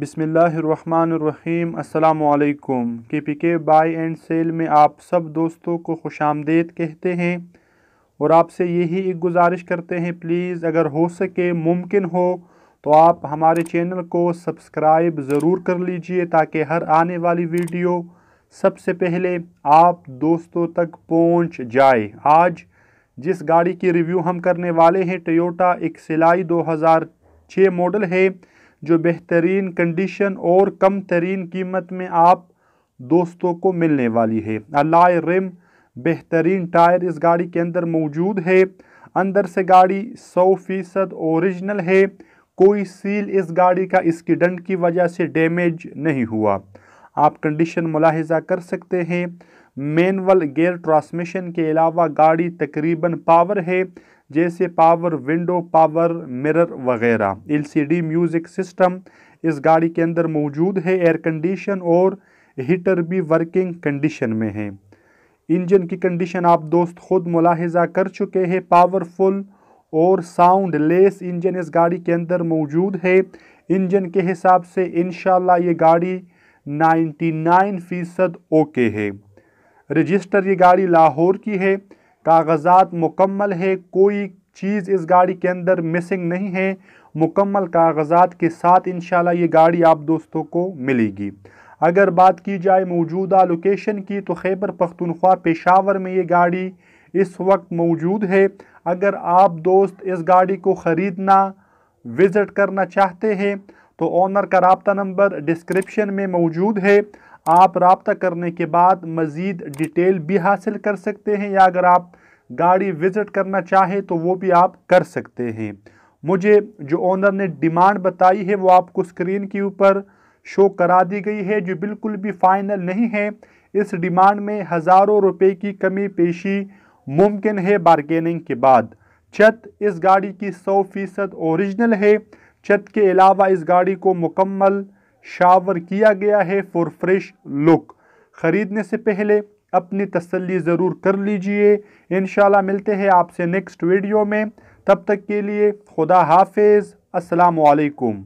بسم اللہ الرحمن الرحیم السلام علیکم کے پی کے بائی اینڈ سیل میں آپ سب دوستوں کو خوش آمدید کہتے ہیں اور آپ سے یہی ایک گزارش کرتے ہیں پلیز اگر ہو سکے ممکن ہو تو آپ ہمارے چینل کو سبسکرائب ضرور کر لیجئے تاکہ ہر آنے والی ویڈیو سب سے پہلے آپ دوستوں تک پہنچ جائے آج جس گاڑی کی ریویو ہم کرنے والے ہیں ٹیوٹا ایک سلائی دو ہزار چھ ماڈل ہے جو بہترین کنڈیشن اور کم ترین قیمت میں آپ دوستوں کو ملنے والی ہے رم بہترین ٹائر اس گاڑی کے اندر موجود ہے اندر سے گاڑی سو فیصد اوریجنل ہے کوئی سیل اس گاڑی کا اس کی ڈنڈ کی وجہ سے ڈیمیج نہیں ہوا آپ کنڈیشن ملاحظہ کر سکتے ہیں مینول گیئر ٹرانسمیشن کے علاوہ گاڑی تقریباً پاور ہے جیسے پاور ونڈو پاور مرر وغیرہ L C D music system اس گاڑی کے اندر موجود ہے ایئر کنڈیشن اور ہیٹر بھی ورکنگ کنڈیشن میں ہے انجن کی کنڈیشن آپ دوست خود ملاحظہ کر چکے ہیں پاورفل اور ساؤنڈ لیس انجن اس گاڑی کے اندر موجود ہے انجن کے حساب سے انشاءاللہ یہ گاڑی نائنٹی نائن فیصد اوکے ہے رجسٹر یہ گاڑی لاہور کی ہے کاغذات مکمل ہے کوئی چیز اس گاڑی کے اندر مسنگ نہیں ہے مکمل کاغذات کے ساتھ انشاءاللہ یہ گاڑی آپ دوستوں کو ملے گی اگر بات کی جائے موجودہ لوکیشن کی تو خیبر پختونخوا پشاور میں یہ گاڑی اس وقت موجود ہے اگر آپ دوست اس گاڑی کو خریدنا وزٹ کرنا چاہتے ہیں تو آنر کا رابطہ نمبر ڈسکرپشن میں موجود ہے آپ رابطہ کرنے کے بعد مزید ڈیٹیل بھی حاصل کر سکتے ہیں یا اگر آپ گاڑی وزٹ کرنا چاہیں تو وہ بھی آپ کر سکتے ہیں مجھے جو اونر نے ڈیمانڈ بتائی ہے وہ آپ کو اسکرین کے اوپر شو کرا دی گئی ہے جو بالکل بھی فائنل نہیں ہے اس ڈیمانڈ میں ہزاروں روپے کی کمی پیشی ممکن ہے بارگیننگ کے بعد چھت اس گاڑی کی سو فیصد اوریجنل ہے چھت کے علاوہ اس گاڑی کو مکمل شاور کیا گیا ہے فور فریش لک خریدنے سے پہلے اپنی تسلی ضرور کر لیجئے انشاءاللہ ملتے ہیں آپ سے نیکسٹ ویڈیو میں تب تک کے لیے خدا حافظ السلام علیکم